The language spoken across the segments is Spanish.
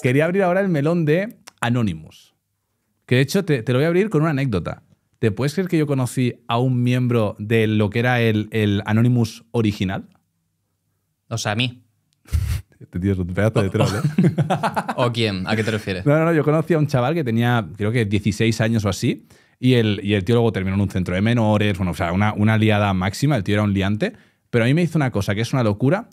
quería abrir ahora el melón de Anonymous. Que de hecho te, lo voy a abrir con una anécdota. ¿Te puedes creer que yo conocí a un miembro de lo que era el, Anonymous original? O sea, a mí. Este tío es un de ¿eh? ¿O quién? ¿A qué te refieres? No, no, no, yo conocí a un chaval que tenía, creo que 16 años o así, y el, el tío luego terminó en un centro de menores, bueno, o sea, una, una liada máxima, el tío era un liante, pero a mí me hizo una cosa que es una locura,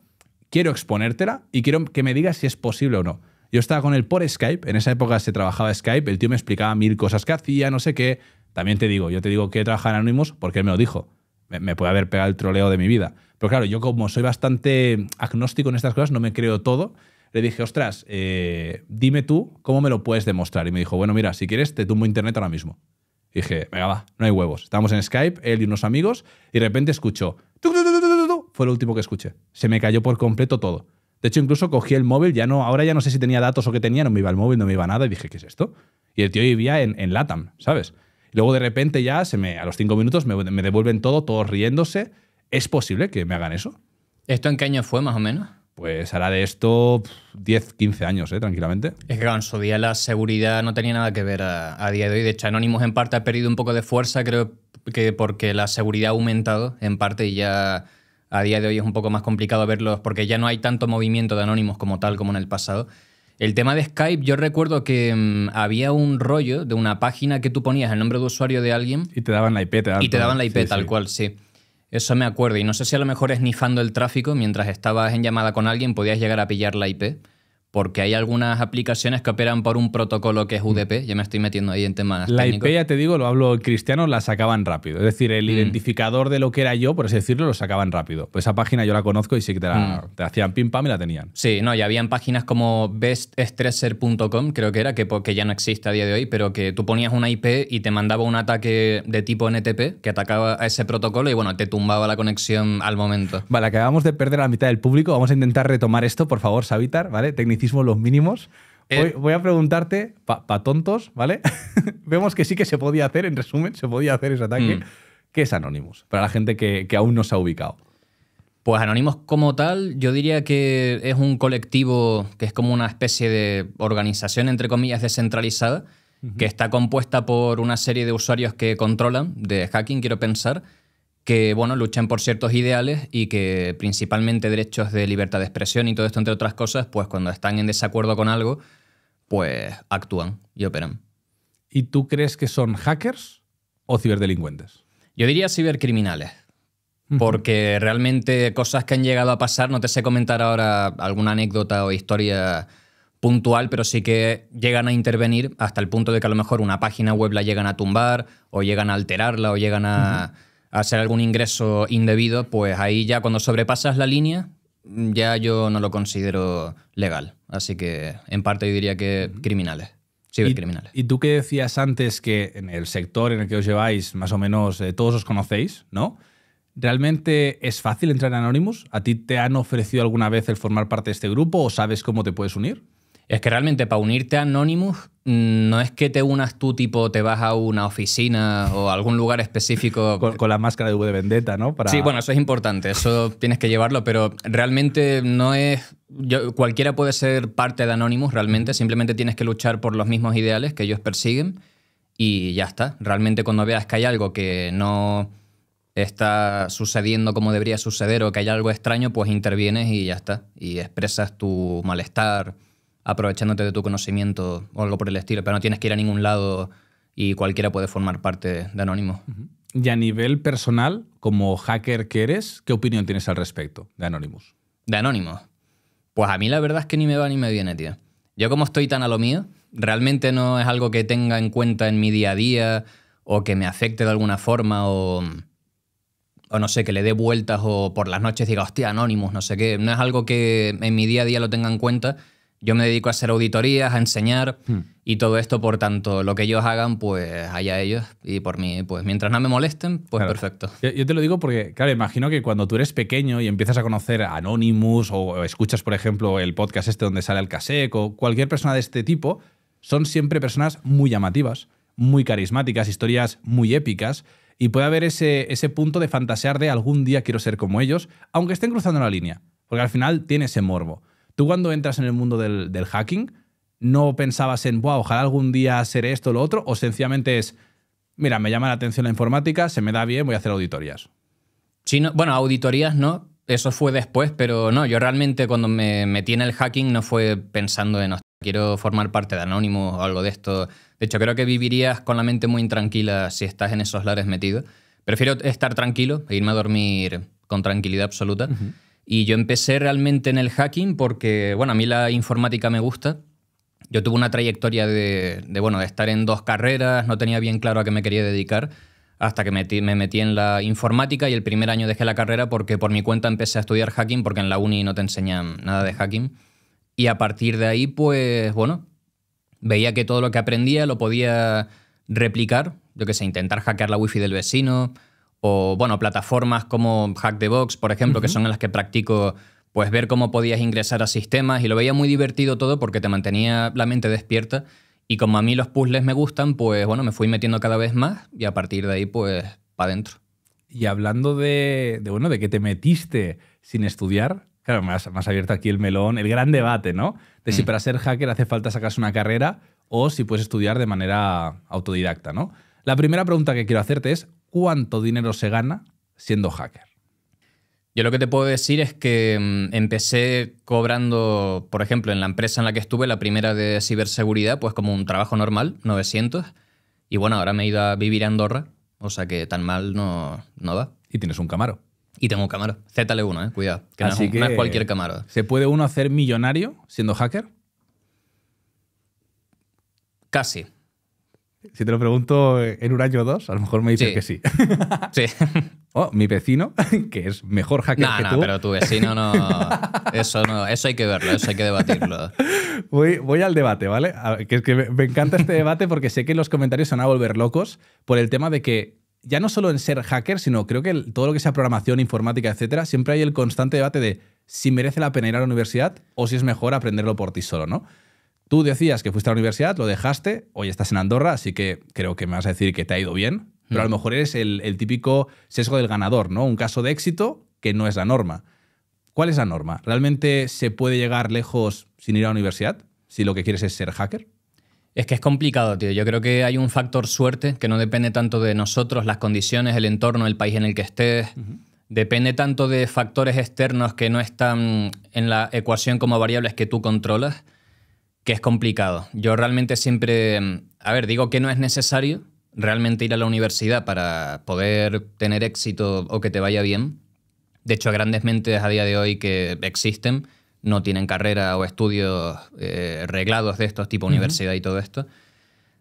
quiero exponértela y quiero que me digas si es posible o no. Yo estaba con él por Skype, en esa época se trabajaba Skype, el tío me explicaba mil cosas que hacía, no sé qué. También te digo, yo te digo que trabajar en Anonymous porque él me lo dijo. Me, puede haber pegado el troleo de mi vida. Pero claro, yo como soy bastante agnóstico en estas cosas, no me creo todo. Le dije, ostras, eh, dime tú cómo me lo puedes demostrar. Y me dijo, bueno, mira, si quieres, te tumbo internet ahora mismo. dije, venga, va, no hay huevos. Estábamos en Skype, él y unos amigos, y de repente escucho. Fue lo último que escuché. Se me cayó por completo todo. De hecho, incluso cogí el móvil, ya no, ahora ya no sé si tenía datos o qué tenía, no me iba el móvil, no me iba nada, y dije, ¿qué es esto? Y el tío vivía en, Latam, ¿sabes? luego de repente ya, se me, a los cinco minutos, me, devuelven todo, todos riéndose. ¿Es posible que me hagan eso? ¿Esto en qué año fue, más o menos? Pues hará de esto 10, 15 años, ¿eh? tranquilamente. Es que en su día la seguridad no tenía nada que ver a, a día de hoy. De hecho, Anonymous en parte ha perdido un poco de fuerza, creo que porque la seguridad ha aumentado en parte y ya a día de hoy es un poco más complicado verlos porque ya no hay tanto movimiento de anónimos como tal como en el pasado. El tema de Skype, yo recuerdo que mm, había un rollo de una página que tú ponías el nombre de usuario de alguien. Y te daban la IP, Y te daban la IP tal cual, sí. Eso me acuerdo. Y no sé si a lo mejor esnifando el tráfico, mientras estabas en llamada con alguien, podías llegar a pillar la IP porque hay algunas aplicaciones que operan por un protocolo que es mm. UDP. Ya me estoy metiendo ahí en temas. La IP, ya te digo, lo hablo cristiano, la sacaban rápido. Es decir, el mm. identificador de lo que era yo, por así decirlo, lo sacaban rápido. Pues esa página yo la conozco y sí que te, mm. hacían pim pam y la tenían. Sí, no, ya habían páginas como beststresser.com, creo que era, que, ya no existe a día de hoy, pero que tú ponías una IP y te mandaba un ataque de tipo NTP que atacaba a ese protocolo y bueno, te tumbaba la conexión al momento. Vale, acabamos de perder a la mitad del público. Vamos a intentar retomar esto, por favor, Savitar, ¿vale? Tecnicidad los mínimos. voy, eh. a preguntarte, para tontos, ¿vale? Vemos que sí que se podía hacer, en resumen, se podía hacer ese ataque. Mm. ¿Qué es Anonymous? Para la gente que, aún no se ha ubicado. Pues Anonymous como tal, yo diría que es un colectivo que es como una especie de organización, entre comillas, descentralizada, que está compuesta por una serie de usuarios que controlan, de hacking, quiero pensar, que bueno, luchan por ciertos ideales y que principalmente derechos de libertad de expresión y todo esto, entre otras cosas, pues cuando están en desacuerdo con algo, pues actúan y operan. ¿Y tú crees que son hackers o ciberdelincuentes? Yo diría cibercriminales. Porque realmente cosas que han llegado a pasar, no te sé comentar ahora alguna anécdota o historia puntual, pero sí que llegan a intervenir hasta el punto de que a lo mejor una página web la llegan a tumbar o llegan a alterarla o llegan a hacer algún ingreso indebido, pues ahí ya cuando sobrepasas la línea, ya yo no lo considero legal. Así que en parte yo diría que criminales. sí criminales. y tú que decías antes que en el sector en el que os lleváis, más o menos eh, todos os conocéis, ¿no? ¿Realmente es fácil entrar en Anonymous? ¿A ti te han ofrecido alguna vez el formar parte de este grupo o sabes cómo te puedes unir? Es que realmente para unirte a Anonymous mm, no es que te unas tú, tipo, te vas a una oficina o algún lugar específico. con, la máscara de V de Vendetta, ¿no? Para... Sí, bueno, eso es importante, eso tienes que llevarlo, pero realmente no es. Yo, cualquiera puede ser parte de Anonymous, realmente, simplemente tienes que luchar por los mismos ideales que ellos persiguen y ya está. Realmente, cuando veas que hay algo que no está sucediendo como debería suceder o que hay algo extraño, pues intervienes y ya está. Y expresas tu malestar aprovechándote de tu conocimiento o algo por el estilo, pero no tienes que ir a ningún lado y cualquiera puede formar parte de anónimos Y a nivel personal, como hacker que eres, ¿qué opinión tienes al respecto de Anonymous? ¿De Anonymous? Pues a mí la verdad es que ni me va ni me viene, tío. Yo como estoy tan a lo mío, realmente no es algo que tenga en cuenta en mi día a día o que me afecte de alguna forma o, o no sé, que le dé vueltas o por las noches diga, hostia, Anonymous, no sé qué. No es algo que en mi día a día lo tenga en cuenta yo me dedico a hacer auditorías, a enseñar hmm. y todo esto, por tanto, lo que ellos hagan, pues allá ellos y por mí, pues mientras no me molesten, pues perfecto. Yo, te lo digo porque, claro, imagino que cuando tú eres pequeño y empiezas a conocer Anonymous o, escuchas, por ejemplo, el podcast este donde sale el Casec o cualquier persona de este tipo, son siempre personas muy llamativas, muy carismáticas, historias muy épicas y puede haber ese, ese punto de fantasear de algún día quiero ser como ellos, aunque estén cruzando la línea, porque al final tiene ese morbo. Tú cuando entras en el mundo del, hacking, no pensabas en, wow, ojalá algún día seré esto o lo otro, o sencillamente es, mira, me llama la atención la informática, se me da bien, voy a hacer auditorías. Sí, bueno, auditorías no, eso fue después, pero no, yo realmente cuando me metí en el hacking no fue pensando en, quiero formar parte de Anonymous o algo de esto. De hecho, creo que vivirías con la mente muy intranquila si estás en esos lares metido. Prefiero estar tranquilo e irme a dormir con tranquilidad absoluta. Y yo empecé realmente en el hacking porque, bueno, a mí la informática me gusta. Yo tuve una trayectoria de, bueno, de estar en dos carreras, no tenía bien claro a qué me quería dedicar, hasta que me metí en la informática y el primer año dejé la carrera porque por mi cuenta empecé a estudiar hacking porque en la uni no te enseñan nada de hacking. Y a partir de ahí, pues, bueno, veía que todo lo que aprendía lo podía replicar, yo que sé, intentar hackear la wifi del vecino, o bueno, plataformas como Hack the Box, por ejemplo, que son en las que practico pues ver cómo podías ingresar a sistemas y lo veía muy divertido todo porque te mantenía la mente despierta y como a mí los puzzles me gustan, pues bueno, me fui metiendo cada vez más y a partir de ahí pues para adentro. Y hablando de, bueno, de que te metiste sin estudiar, claro, me más abierto aquí el melón, el gran debate, ¿no? De si mm. para ser hacker hace falta sacarse una carrera o si puedes estudiar de manera autodidacta, ¿no? La primera pregunta que quiero hacerte es, cuánto dinero se gana siendo hacker. Yo lo que te puedo decir es que mm, empecé cobrando, por ejemplo, en la empresa en la que estuve, la primera de ciberseguridad, pues como un trabajo normal, 900. Y bueno, ahora me he ido a vivir a Andorra, o sea que tan mal no, no va. Y tienes un camaro. Y tengo un camaro. ZL1, eh, cuidado. que no es cualquier camaro. ¿Se puede uno hacer millonario siendo hacker? Casi. Si te lo pregunto en un año o dos, a lo mejor me dices que sí. Sí. Oh, mi vecino, que es mejor hacker que tú. No, pero tu vecino no eso, eso hay que verlo, eso hay que debatirlo. Voy, al debate, ¿vale? Que es que me encanta este debate porque sé que los comentarios se van a volver locos por el tema de que ya no solo en ser hacker, sino creo que todo lo que sea programación, informática, etcétera, siempre hay el constante debate de si merece la pena ir a la universidad o si es mejor aprenderlo por ti solo, ¿no? Tú decías que fuiste a la universidad, lo dejaste, hoy estás en Andorra, así que creo que me vas a decir que te ha ido bien, pero a lo mm. mejor eres el, típico sesgo del ganador, ¿no? Un caso de éxito que no es la norma. ¿Cuál es la norma? ¿Realmente se puede llegar lejos sin ir a la universidad? Si lo que quieres es ser hacker. Es que es complicado, tío. Yo creo que hay un factor suerte que no depende tanto de nosotros, las condiciones, el entorno, el país en el que estés. Depende tanto de factores externos que no están en la ecuación como variables que tú controlas que es complicado. Yo realmente siempre, a ver, digo que no es necesario realmente ir a la universidad para poder tener éxito o que te vaya bien. De hecho, grandes mentes a día de hoy que existen no tienen carrera o estudios eh, reglados de estos, tipo universidad y todo esto.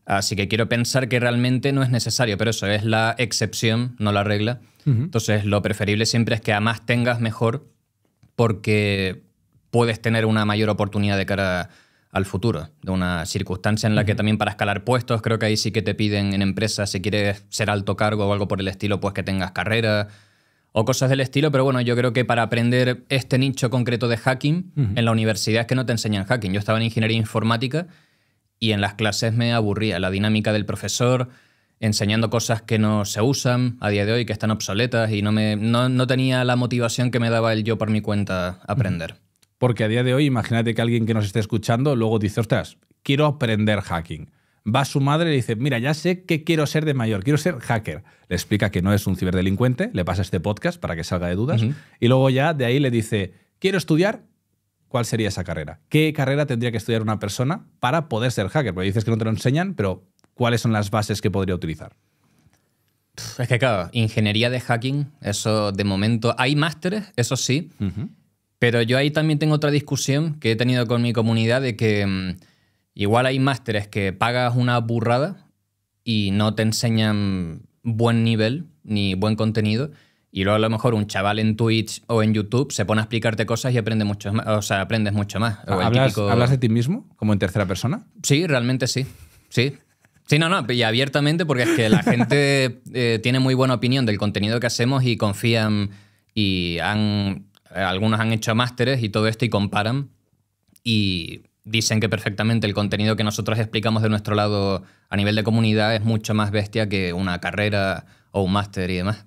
Así que quiero pensar que realmente no es necesario, pero eso es la excepción, no la regla. Entonces, lo preferible siempre es que a más tengas mejor, porque puedes tener una mayor oportunidad de cara a al futuro, de una circunstancia en la que también para escalar puestos, creo que ahí sí que te piden en empresas, si quieres ser alto cargo o algo por el estilo, pues que tengas carrera o cosas del estilo, pero bueno, yo creo que para aprender este nicho concreto de hacking, en la universidad es que no te enseñan hacking. Yo estaba en ingeniería informática y en las clases me aburría la dinámica del profesor enseñando cosas que no se usan a día de hoy, que están obsoletas y no, me, no, tenía la motivación que me daba el yo por mi cuenta aprender. Porque a día de hoy, imagínate que alguien que nos esté escuchando luego dice, ostras, quiero aprender hacking. Va a su madre y le dice, mira, ya sé que quiero ser de mayor, quiero ser hacker. Le explica que no es un ciberdelincuente, le pasa este podcast para que salga de dudas. Y luego ya de ahí le dice, quiero estudiar, ¿cuál sería esa carrera? ¿Qué carrera tendría que estudiar una persona para poder ser hacker? Porque dices que no te lo enseñan, pero ¿cuáles son las bases que podría utilizar? Es que claro, ingeniería de hacking, eso de momento, hay másteres, eso sí. Pero yo ahí también tengo otra discusión que he tenido con mi comunidad de que mm, igual hay másteres que pagas una burrada y no te enseñan buen nivel ni buen contenido. Y luego a lo mejor un chaval en Twitch o en YouTube se pone a explicarte cosas y aprende mucho más, o sea, aprendes mucho más. ¿Hablas, de ti mismo como en tercera persona? Sí, realmente sí. Sí, Sí, no, no, y abiertamente porque es que la gente eh, tiene muy buena opinión del contenido que hacemos y confían y han eh, algunos han hecho másteres y todo esto y comparan y dicen que perfectamente el contenido que nosotros explicamos de nuestro lado a nivel de comunidad es mucho más bestia que una carrera o un máster y demás.